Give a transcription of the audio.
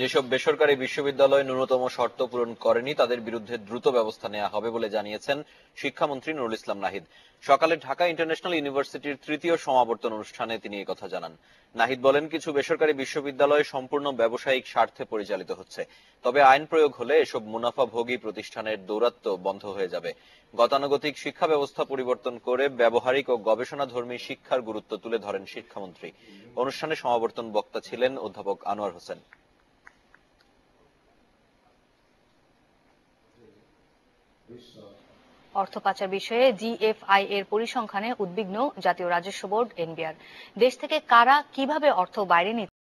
যেসব বেসরকারি বিশ্ববিদ্যালয় ন্যূনতম শর্ত পূরণ করেনি তাদের বিরুদ্ধে দ্রুত ব্যবস্থা নেওয়া হবে বলে জানিয়েছেন শিক্ষামন্ত্রী নুরুল ইসলাম নাহিদ সকালে ঢাকা ইন্টারন্যাশনাল ইউনিভার্সিটির তৃতীয় সমাবর্তন অনুষ্ঠানে তিনি কথা জানান নাহিদ বলেন কিছু বেসরকারি বিশ্ববিদ্যালয় সম্পূর্ণ ব্যবসায়িক স্বার্থে পরিচালিত হচ্ছে তবে আইন প্রয়োগ হলে এসব মুনাফাভোগী প্রতিষ্ঠানের দৌরাত্ম বন্ধ হয়ে যাবে গতানুগতিক শিক্ষা ব্যবস্থা পরিবর্তন করে ব্যবহারিক ও গবেষণাধর্মী শিক্ষার গুরুত্ব তুলে ধরেন শিক্ষামন্ত্রী অনুষ্ঠানে সমাবর্তন বক্তা ছিলেন অধ্যাপক আনোয়ার হোসেন অর্থ পাচার বিষয়ে জিএফআই এর পরিসংখ্যানে উদ্বিগ্ন জাতীয় রাজস্ব বোর্ড এনবিআর দেশ থেকে কারা কিভাবে অর্থ বাইরে নিচ্ছে